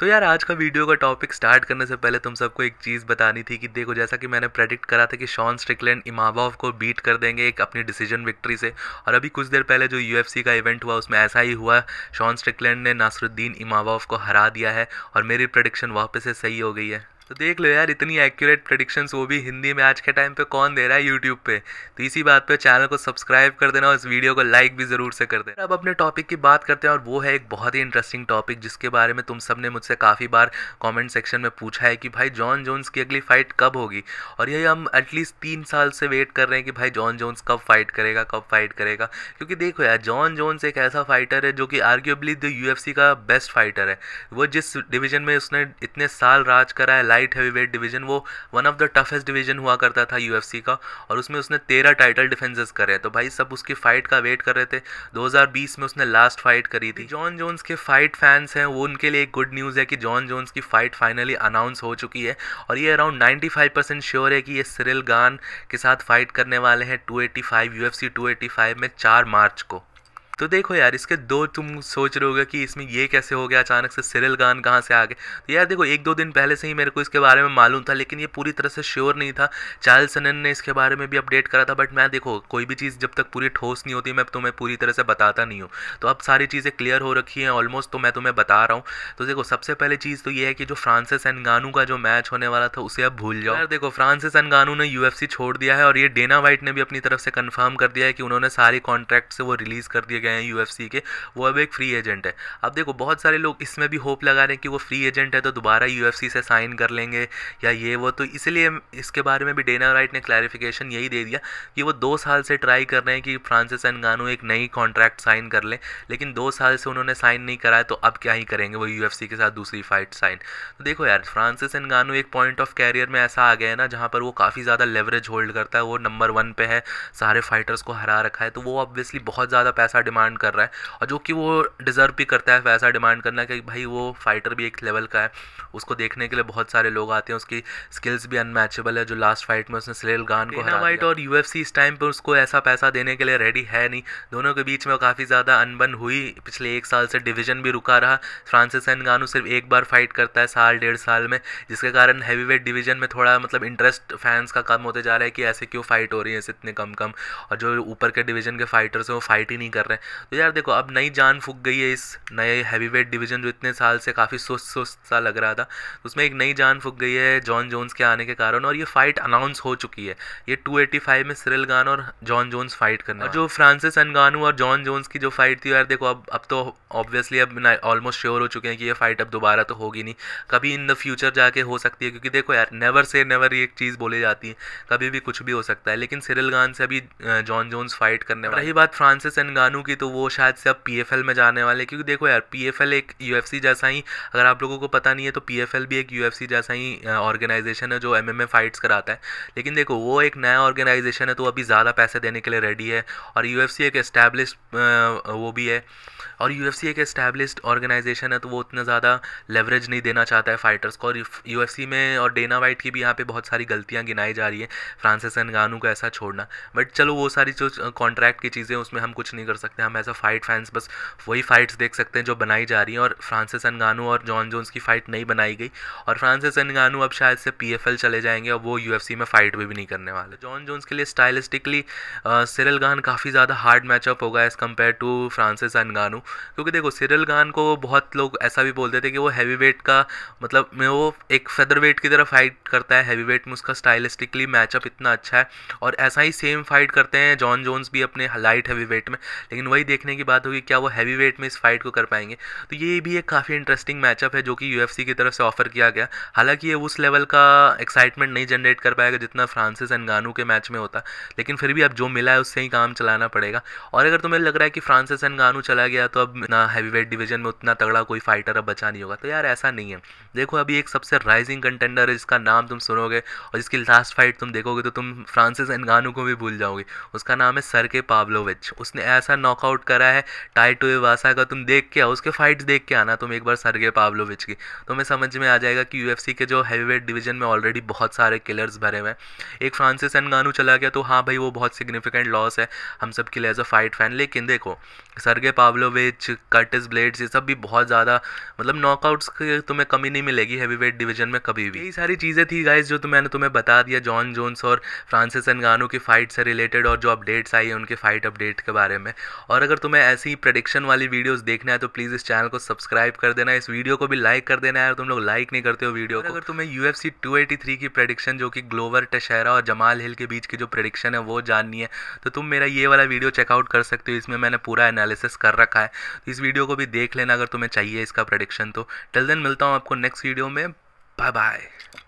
तो यार आज का वीडियो का टॉपिक स्टार्ट करने से पहले तुम सबको एक चीज़ बतानी थी कि देखो जैसा कि मैंने प्रेडिक्ट करा था कि शॉन स्ट्रिकलैंड इमावॉव को बीट कर देंगे एक अपनी डिसीजन विक्ट्री से और अभी कुछ देर पहले जो यू का इवेंट हुआ उसमें ऐसा ही हुआ शॉन स्ट्रिकलैंड ने नासरुद्दीन इमाबाव को हरा दिया है और मेरी प्रडिक्शन वापस से सही हो गई है तो देख लो यार इतनी एक्यूरेट प्रडिक्शंस वो भी हिंदी में आज के टाइम पे कौन दे रहा है यूट्यूब पे तो इसी बात पे चैनल को सब्सक्राइब कर देना और इस वीडियो को लाइक भी ज़रूर से कर देना अब अपने टॉपिक की बात करते हैं और वो है एक बहुत ही इंटरेस्टिंग टॉपिक जिसके बारे में तुम सब ने मुझसे काफ़ी बार कॉमेंट सेक्शन में पूछा है कि भाई जॉन जोन्स की अगली फ़ाइट कब होगी और यही हम एटलीस्ट तीन साल से वेट कर रहे हैं कि भाई जॉन जोन्स कब फाइट करेगा कब फाइट करेगा क्योंकि देखो यार जॉन जोन्स एक ऐसा फाइटर है जो कि आर्ग्यूबली द यू का बेस्ट फाइटर है वो जिस डिवीजन में उसने इतने साल राज करा है लाइट हैवी वेट डिवीजन वो one of the toughest division हुआ करता था यूएफसी का और उसमें उसने तेरह टाइटल डिफेंसेस करे तो भाई सब उसकी फाइट का वेट कर रहे थे 2020 में उसने लास्ट फाइट करी थी जॉन जोन्स के फाइट फैंस हैं वो उनके लिए एक गुड न्यूज़ है कि जॉन जोन्स की फाइट फाइनली अनाउंस हो चुकी है और ये अराउंड नाइन्टी श्योर है कि ये सिरिल गान के साथ फाइट करने वाले हैं टू एटी 285 में चार मार्च को तो देखो यार इसके दो तुम सोच रहे होगे कि इसमें ये कैसे हो गया अचानक से सिरिल गान कहाँ से आ गए तो यार देखो एक दो दिन पहले से ही मेरे को इसके बारे में मालूम था लेकिन ये पूरी तरह से श्योर नहीं था चाइल्ड सनन ने इसके बारे में भी अपडेट करा था बट मैं देखो कोई भी चीज़ जब तक पूरी ठोस नहीं होती मैं तुम्हें पूरी तरह से बताता नहीं हूँ तो अब सारी चीज़ें क्लियर हो रखी हैं ऑलमोस्ट तो मैं तुम्हें बता रहा हूँ तो देखो सबसे पहले चीज़ तो ये है कि जो फ्रांसिस एंड गानू का जो मैच होने वाला था उसे अब भूल जाओ यार देखो फ्रांसिस एंड गानू ने यू छोड़ दिया है और ये डेना वाइट ने भी अपनी तरफ से कन्फर्म कर दिया है कि उन्होंने सारे कॉन्ट्रैक्ट से वो रिलीज़ कर दिया गए हैं यूएफसी के वो अब एक फ्री एजेंट है अब देखो बहुत सारे लोग इसमें भी होप लगा रहे हैं कि वो फ्री एजेंट है तो दोबारा यूएफसी से साइन कर लेंगे या ये वो तो इसलिए इसके बारे में भी डेना राइट ने क्लैरिफिकेशन यही दे दिया कि वो दो साल से ट्राई कर रहे हैं कि फ्रांसिस एनगानो एक नई कॉन्ट्रैक्ट साइन कर लें लेकिन दो साल से उन्होंने साइन नहीं कराया तो अब क्या ही करेंगे वो यू के साथ दूसरी फाइट साइन तो देखो यार फ्रांसिस गानू एक पॉइंट ऑफ कैरियर में ऐसा आ गया है ना जहाँ पर वो काफ़ी ज़्यादा लेवरेज होल्ड करता है वो नंबर वन पे है सारे फाइटर्स को हरा रखा है तो वो ऑब्वियसली बहुत ज़्यादा पैसा डिमांड डिमांड कर रहा है और जो कि वो डिज़र्व भी करता है वैसा डिमांड करना कि भाई वो फाइटर भी एक लेवल का है उसको देखने के लिए बहुत सारे लोग आते हैं उसकी स्किल्स भी अनमैचेबल है जो लास्ट फाइट में उसने सलेल गान को हरा वाइट और यू इस टाइम पर उसको ऐसा पैसा देने के लिए रेडी है नहीं दोनों के बीच में काफ़ी ज़्यादा अनबन हुई पिछले एक साल से डिवीजन भी रुका रहा फ्रांसिस एन गानू सिर्फ एक बार फाइट करता है साल डेढ़ साल में जिसके कारण हैवी वेट डिवीजन में थोड़ा मतलब इंटरेस्ट फैंस का कम होते जा रहा है कि ऐसे क्यों फाइट हो रही है ऐसे इतने कम कम और जो ऊपर के डिवीजन के फाइटर्स हैं वो फाइट ही नहीं कर रहे तो यार देखो अब नई जान फूक गई है इस नए हैवी वेट डिवीजन जो इतने साल से काफ़ी सुस्त सुस्त सा लग रहा था तो उसमें एक नई जान फूक गई है जॉन जोन्स के आने के कारण और ये फाइट अनाउंस हो चुकी है ये 285 में सिरिल गान और जॉन जोन्स फाइट करना और जो फ्रांसिस अनगानू और जॉन जोन्स की जो फाइट थी यार देखो अब अब तो ऑब्वियसली अब ऑलमोस्ट श्योर हो चुके हैं कि ये फाइट अब दोबारा तो होगी नहीं कभी इन द फ्यूचर जाके हो सकती है क्योंकि देखो यार नेवर से नेवर ये एक चीज़ बोली जाती है कभी भी कुछ भी हो सकता है लेकिन सिरिल गान से अभी जॉन जोन्स फाइट करने वाला रही बात फ्रांसिस एनगानू की तो वो शायद से अब पी में जाने वाले क्योंकि देखो यार पी एक यू जैसा ही अगर आप लोगों को पता नहीं है तो पी भी एक यू जैसा ही ऑर्गेनाइजेशन है जो एम फाइट्स कराता है लेकिन देखो वो एक नया ऑर्गेनाइजेशन है तो अभी ज़्यादा पैसे देने के लिए रेडी है और यू एक इस्टेब्लिश वो भी है और यू एक इस्टेब्लिश ऑर्गेनाइजेशन है तो वो उतना ज़्यादा लेवरेज नहीं देना चाहता है फाइटर्स को और यू में और डेना वाइट की भी यहाँ पे बहुत सारी गलतियाँ गिनाई जा रही है फ्रांसिस एनगानू को ऐसा छोड़ना बट चलो वो सारी जो कॉन्ट्रैक्ट की चीज़ें उसमें हम कुछ नहीं कर सकते हम एज अ फाइट फैंस बस वही फाइट्स देख सकते हैं जो बनाई जा रही हैं और फ्रांसिस अनगानू और जॉन जोन्स की फ़ाइट नहीं बनाई गई और फ्रांसिस अनगानू अब शायद से पी चले जाएंगे और वो यू में फ़ाइट भी, भी नहीं करने वाले जॉन जोन्स के लिए स्टाइलिस्टिकली सिरल गान काफ़ी ज़्यादा हार्ड मैचअप होगा as compared to Francis Ngannou क्योंकि देखो सिरल गान को बहुत लोग ऐसा भी बोलते थे कि वो हैवी वेट का मतलब में वो एक फेदर वेट की तरह फाइट करता है हैवी वेट में उसका स्टाइलिस्टिकली मैचअप इतना अच्छा है और ऐसा ही सेम फाइट करते हैं जॉन जोन्स भी अपने लाइट हैवी वेट में लेकिन वही देखने की बात होगी क्या वो हैवी वेट में इस फाइट को कर पाएंगे तो ये भी एक काफ़ी इंटरेस्टिंग मैचअप है जो कि यू की तरफ से ऑफर किया गया हालांकि ये उस लेवल का एक्साइटमेंट नहीं जनरेट कर पाएगा जितना फ्रांसिस एंड गानू के मैच में होता लेकिन फिर भी अब जो मिला है उससे ही काम चलाना पड़ेगा और अगर तुम्हें लग रहा है कि फ्रांसिस एंड गानू चला गया तो अब ना हैवी वेट डिवीजन में उतना तगड़ा कोई फाइटर अब बचा नहीं होगा तो यार ऐसा नहीं है देखो अभी एक सबसे राइजिंग कंटेंडर है जिसका नाम तुम सुनोगे और जिसकी लास्ट फाइट तुम देखोगे तो तुम फ्रांसिस एंड गानू को भी भूल जाओगे उसका नाम है सर के पावलोविच उसने ऐसा नॉक नॉकआउट करा है टाइटो वासा का तुम देख के आओ उसके फाइट्स देख के आना तुम एक बार सरगे पावलोविच की तुम्हें तो समझ में आ जाएगा कि यूएफसी के जो हैवीवेट डिवीजन में ऑलरेडी बहुत सारे किलर्स भरे हुए हैं एक फ्रांसिस एनगानू चला गया तो हाँ भाई वो बहुत सिग्निफिकेंट लॉस है हम सब के लिए एज अ फाइट फैन लेकिन देखो सरगे पावलोविच कर्टिस ब्लेड्स ये सब भी बहुत ज़्यादा मतलब नॉकआउट्स की तुम्हें कमी नहीं मिलेगी हैवीवेट डिवीजन में कभी भी यही सारी चीज़ें थी गाइज जो तो मैंने तुम्हें बता दिया जॉन जोन्स और फ्रांसिस एनगानू की फ़ाइट से रिलेटेड और जो अपडेट्स आई है उनके फ़ाइट अपडेट के बारे में और अगर तुम्हें ऐसी प्रडिक्शन वाली वीडियोस देखना है तो प्लीज़ इस चैनल को सब्सक्राइब कर देना इस वीडियो को भी लाइक कर देना है और तुम लोग लाइक नहीं करते हो वीडियो को अगर तुम्हें यू एफ की प्रडिक्शन जो कि ग्लोवर टशहरा और जमाल हिल के बीच की जो प्रडिक्शन है वो जाननी है तो तुम मेरा ये वाला वीडियो चेकआउट कर सकते हो इसमें मैंने पूरा एनालिसिस कर रखा है तो इस वीडियो को भी देख लेना अगर तुम्हें चाहिए इसका प्रडिक्शन तो टिल देन मिलता हूँ आपको नेक्स्ट वीडियो में बाय बाय